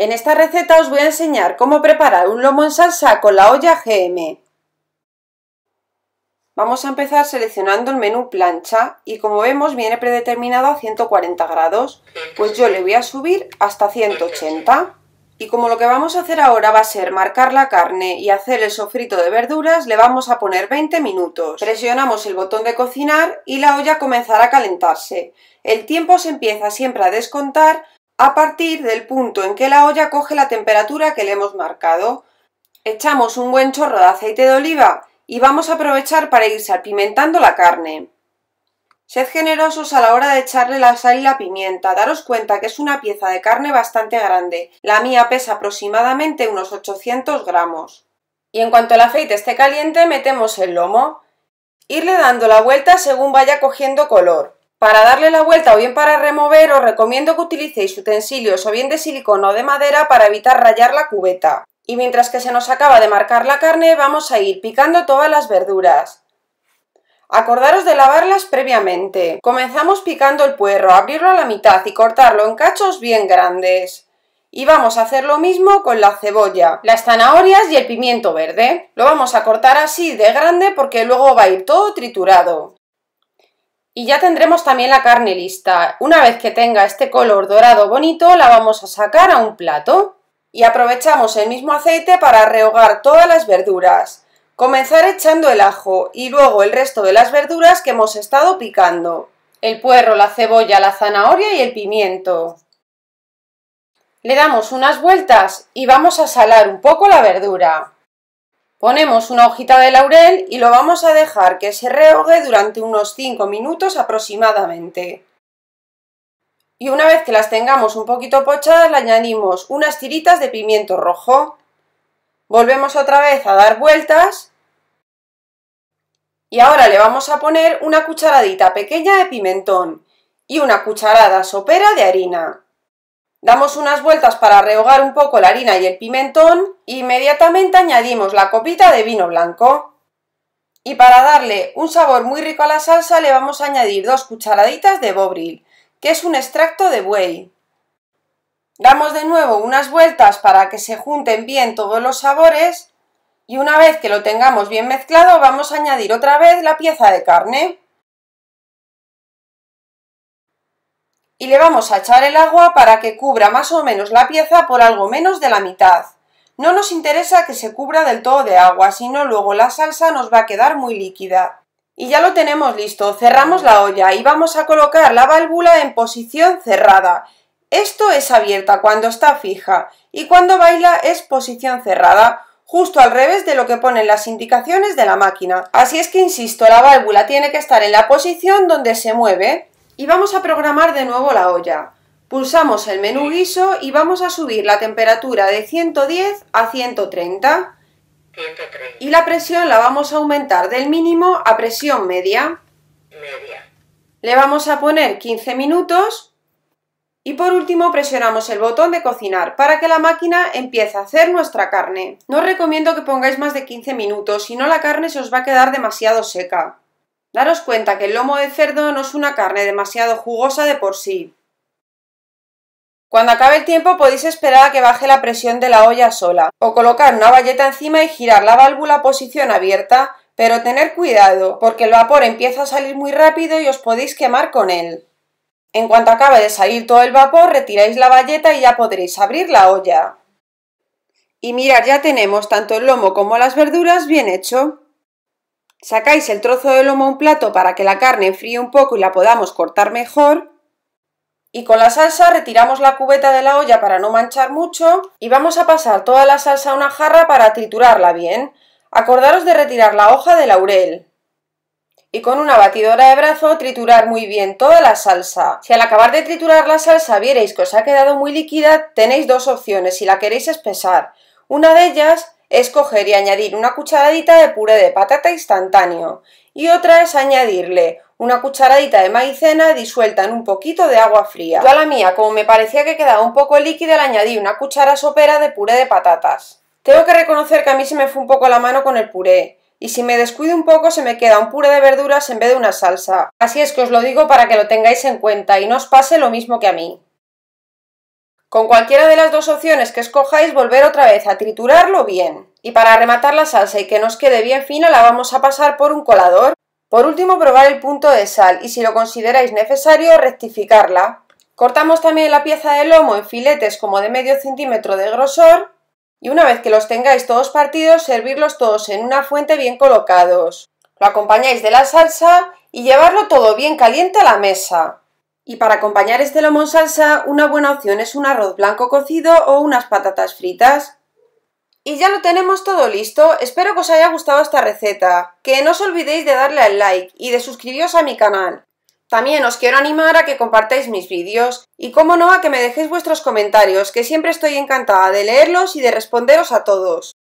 En esta receta os voy a enseñar cómo preparar un lomo en salsa con la olla GM. Vamos a empezar seleccionando el menú plancha y como vemos viene predeterminado a 140 grados, pues yo le voy a subir hasta 180. Y como lo que vamos a hacer ahora va a ser marcar la carne y hacer el sofrito de verduras, le vamos a poner 20 minutos. Presionamos el botón de cocinar y la olla comenzará a calentarse. El tiempo se empieza siempre a descontar a partir del punto en que la olla coge la temperatura que le hemos marcado. Echamos un buen chorro de aceite de oliva y vamos a aprovechar para ir salpimentando la carne. Sed generosos a la hora de echarle la sal y la pimienta. Daros cuenta que es una pieza de carne bastante grande. La mía pesa aproximadamente unos 800 gramos. Y en cuanto el aceite esté caliente, metemos el lomo. Irle dando la vuelta según vaya cogiendo color. Para darle la vuelta o bien para remover os recomiendo que utilicéis utensilios o bien de silicona o de madera para evitar rayar la cubeta. Y mientras que se nos acaba de marcar la carne vamos a ir picando todas las verduras. Acordaros de lavarlas previamente. Comenzamos picando el puerro, abrirlo a la mitad y cortarlo en cachos bien grandes. Y vamos a hacer lo mismo con la cebolla, las zanahorias y el pimiento verde. Lo vamos a cortar así de grande porque luego va a ir todo triturado. Y ya tendremos también la carne lista. Una vez que tenga este color dorado bonito, la vamos a sacar a un plato. Y aprovechamos el mismo aceite para rehogar todas las verduras. Comenzar echando el ajo y luego el resto de las verduras que hemos estado picando. El puerro, la cebolla, la zanahoria y el pimiento. Le damos unas vueltas y vamos a salar un poco la verdura. Ponemos una hojita de laurel y lo vamos a dejar que se rehogue durante unos 5 minutos aproximadamente. Y una vez que las tengamos un poquito pochadas, le añadimos unas tiritas de pimiento rojo. Volvemos otra vez a dar vueltas. Y ahora le vamos a poner una cucharadita pequeña de pimentón y una cucharada sopera de harina. Damos unas vueltas para rehogar un poco la harina y el pimentón. E inmediatamente añadimos la copita de vino blanco. Y para darle un sabor muy rico a la salsa le vamos a añadir dos cucharaditas de bobril, que es un extracto de buey. Damos de nuevo unas vueltas para que se junten bien todos los sabores y una vez que lo tengamos bien mezclado vamos a añadir otra vez la pieza de carne. y le vamos a echar el agua para que cubra más o menos la pieza por algo menos de la mitad. No nos interesa que se cubra del todo de agua, sino luego la salsa nos va a quedar muy líquida. Y ya lo tenemos listo, cerramos la olla y vamos a colocar la válvula en posición cerrada. Esto es abierta cuando está fija y cuando baila es posición cerrada, justo al revés de lo que ponen las indicaciones de la máquina. Así es que insisto, la válvula tiene que estar en la posición donde se mueve y vamos a programar de nuevo la olla. Pulsamos el menú guiso y vamos a subir la temperatura de 110 a 130. Y la presión la vamos a aumentar del mínimo a presión media. Media. Le vamos a poner 15 minutos. Y por último presionamos el botón de cocinar para que la máquina empiece a hacer nuestra carne. No os recomiendo que pongáis más de 15 minutos, si no la carne se os va a quedar demasiado seca. Daros cuenta que el lomo de cerdo no es una carne demasiado jugosa de por sí. Cuando acabe el tiempo podéis esperar a que baje la presión de la olla sola, o colocar una valleta encima y girar la válvula a posición abierta, pero tener cuidado, porque el vapor empieza a salir muy rápido y os podéis quemar con él. En cuanto acabe de salir todo el vapor, retiráis la valleta y ya podréis abrir la olla. Y mirad, ya tenemos tanto el lomo como las verduras bien hecho sacáis el trozo de lomo a un plato para que la carne enfríe un poco y la podamos cortar mejor. Y con la salsa retiramos la cubeta de la olla para no manchar mucho y vamos a pasar toda la salsa a una jarra para triturarla bien. Acordaros de retirar la hoja de laurel. Y con una batidora de brazo triturar muy bien toda la salsa. Si al acabar de triturar la salsa vierais que os ha quedado muy líquida, tenéis dos opciones si la queréis espesar. Una de ellas es coger y añadir una cucharadita de puré de patata instantáneo y otra es añadirle una cucharadita de maicena disuelta en un poquito de agua fría. Yo a la mía, como me parecía que quedaba un poco líquida, le añadí una cuchara sopera de puré de patatas. Tengo que reconocer que a mí se me fue un poco la mano con el puré, y si me descuido un poco se me queda un puré de verduras en vez de una salsa. Así es que os lo digo para que lo tengáis en cuenta y no os pase lo mismo que a mí. Con cualquiera de las dos opciones que escojáis, volver otra vez a triturarlo bien. Y para rematar la salsa y que nos quede bien fina, la vamos a pasar por un colador. Por último, probar el punto de sal y si lo consideráis necesario, rectificarla. Cortamos también la pieza de lomo en filetes como de medio centímetro de grosor y una vez que los tengáis todos partidos, servirlos todos en una fuente bien colocados. Lo acompañáis de la salsa y llevarlo todo bien caliente a la mesa. Y para acompañar este lomo en salsa, una buena opción es un arroz blanco cocido o unas patatas fritas. Y ya lo tenemos todo listo, espero que os haya gustado esta receta, que no os olvidéis de darle al like y de suscribiros a mi canal. También os quiero animar a que compartáis mis vídeos y como no a que me dejéis vuestros comentarios, que siempre estoy encantada de leerlos y de responderos a todos.